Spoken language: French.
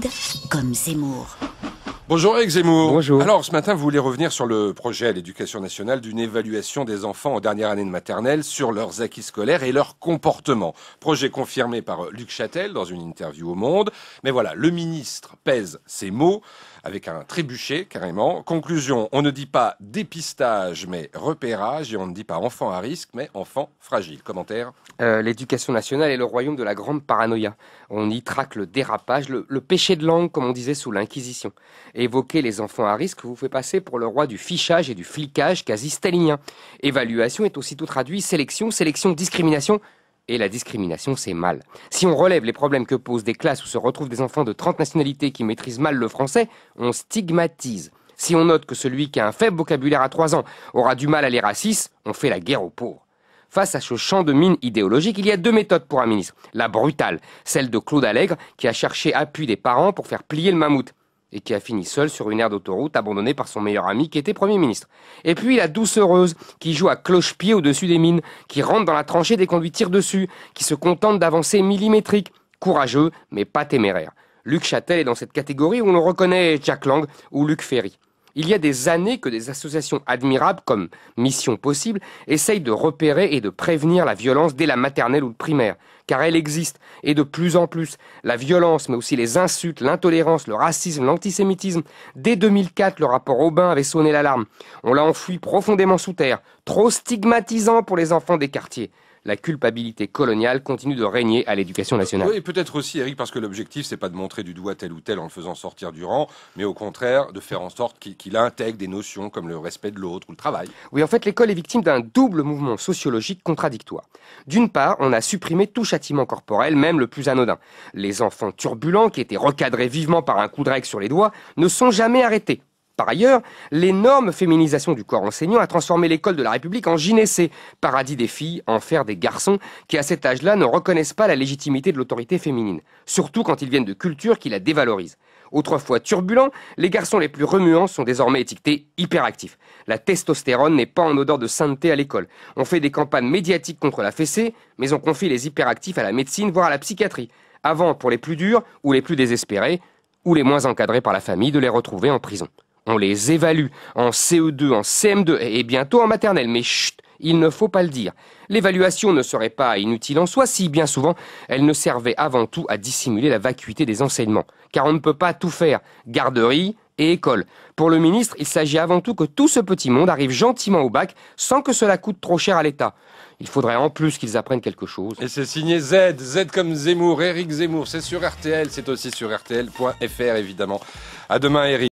Z comme Zemmour. Bonjour Eric Zemmour. Bonjour. Alors ce matin, vous voulez revenir sur le projet à l'éducation nationale d'une évaluation des enfants en dernière année de maternelle sur leurs acquis scolaires et leur comportement. Projet confirmé par Luc Châtel dans une interview au Monde. Mais voilà, le ministre pèse ses mots avec un trébuchet carrément. Conclusion, on ne dit pas dépistage mais repérage et on ne dit pas enfant à risque mais enfant fragile. Commentaire euh, L'éducation nationale est le royaume de la grande paranoïa. On y traque le dérapage, le, péché de langue comme on disait sous l'Inquisition. Évoquer les enfants à risque vous fait passer pour le roi du fichage et du flicage quasi stalinien. Évaluation est aussitôt traduit sélection, sélection, discrimination. Et la discrimination, c'est mal. Si on relève les problèmes que posent des classes où se retrouvent des enfants de 30 nationalités qui maîtrisent mal le français, on stigmatise. Si on note que celui qui a un faible vocabulaire à 3 ans aura du mal à lire à 6, on fait la guerre aux pauvres. Face à ce champ de mine idéologique, il y a deux méthodes pour un ministre. La brutale, celle de Claude Allègre, qui a cherché appui des parents pour faire plier le mammouth et qui a fini seul sur une aire d'autoroute abandonnée par son meilleur ami qui était Premier ministre. Et puis la doucereuse qui joue à cloche-pied au-dessus des mines, qui rentre dans la tranchée des conduits lui dessus, qui se contente d'avancer millimétrique, courageux mais pas téméraire. Luc Châtel est dans cette catégorie où l'on reconnaît Jack Lang ou Luc Ferry. Il y a des années que des associations admirables comme Mission Possible essayent de repérer et de prévenir la violence dès la maternelle ou le primaire, car elle existe, et de plus en plus. La violence, mais aussi les insultes, l'intolérance, le racisme, l'antisémitisme. Dès 2004, le rapport Aubin avait sonné l'alarme. On l'a enfoui profondément sous terre, trop stigmatisant pour les enfants des quartiers la culpabilité coloniale continue de régner à l'éducation nationale. Oui, et peut-être aussi, Eric, parce que l'objectif, c'est pas de montrer du doigt tel ou tel en le faisant sortir du rang, mais au contraire, de faire en sorte qu'il intègre des notions comme le respect de l'autre ou le travail. Oui, en fait, l'école est victime d'un double mouvement sociologique contradictoire. D'une part, on a supprimé tout châtiment corporel, même le plus anodin. Les enfants turbulents, qui étaient recadrés vivement par un coup de règle sur les doigts, ne sont jamais arrêtés. Par ailleurs, l'énorme féminisation du corps enseignant a transformé l'école de la République en gynécée, paradis des filles, enfer des garçons, qui à cet âge-là ne reconnaissent pas la légitimité de l'autorité féminine, surtout quand ils viennent de cultures qui la dévalorisent. Autrefois turbulents, les garçons les plus remuants sont désormais étiquetés hyperactifs. La testostérone n'est pas en odeur de sainteté à l'école. On fait des campagnes médiatiques contre la fessée, mais on confie les hyperactifs à la médecine, voire à la psychiatrie. Avant, pour les plus durs ou les plus désespérés, ou les moins encadrés par la famille, de les retrouver en prison. On les évalue en CE2, en CM2 et bientôt en maternelle. Mais chut, il ne faut pas le dire. L'évaluation ne serait pas inutile en soi si, bien souvent, elle ne servait avant tout à dissimuler la vacuité des enseignements. Car on ne peut pas tout faire. Garderie et école. Pour le ministre, il s'agit avant tout que tout ce petit monde arrive gentiment au bac sans que cela coûte trop cher à l'État. Il faudrait en plus qu'ils apprennent quelque chose. Et c'est signé Z, Z comme Zemmour, Eric Zemmour, c'est sur RTL, c'est aussi sur RTL.fr évidemment. À demain Eric.